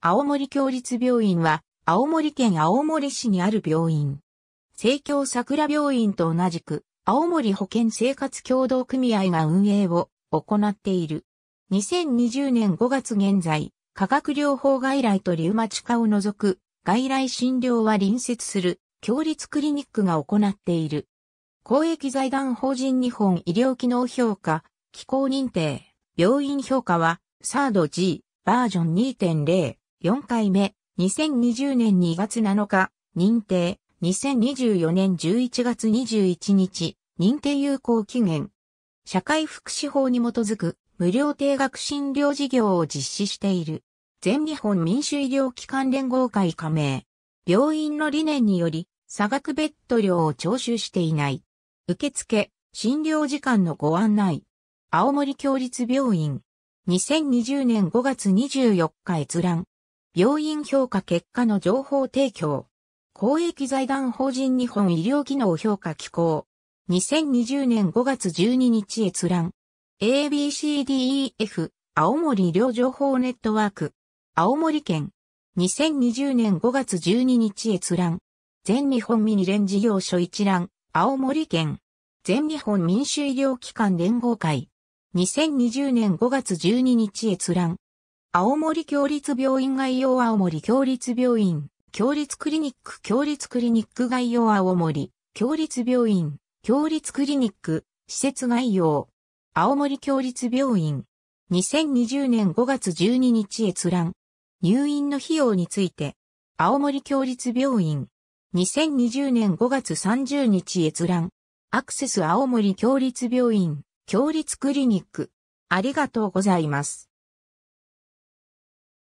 青森協立病院は、青森県青森市にある病院。生協桜病院と同じく、青森保健生活協同組合が運営を行っている。2020年5月現在、化学療法外来とリウマチ科を除く、外来診療は隣接する、協立クリニックが行っている。公益財団法人日本医療機能評価、機構認定、病院評価は、サード G、バージョン2.0。4回目、2020年2月7日、認定、2024年11月21日、認定有効期限。社会福祉法に基づく無料定額診療事業を実施している。全日本民主医療機関連合会加盟。病院の理念により、差額ベッド料を徴収していない。受付、診療時間のご案内。青森共立病院。2020年5月24日閲覧。病院評価結果の情報提供。公益財団法人日本医療機能評価機構。2020年5月12日閲覧。ABCDEF 青森医療情報ネットワーク。青森県。2020年5月12日閲覧。全日本ミニ連事業所一覧。青森県。全日本民主医療機関連合会。2020年5月12日閲覧。青森共立病院概要青森共立病院、共立クリニック共立クリニック概要青森、共立病院、共立クリニック、施設概要、青森共立病院、2020年5月12日閲覧、入院の費用について、青森共立病院、2020年5月30日閲覧、アクセス青森共立病院、共立クリニック、ありがとうございます。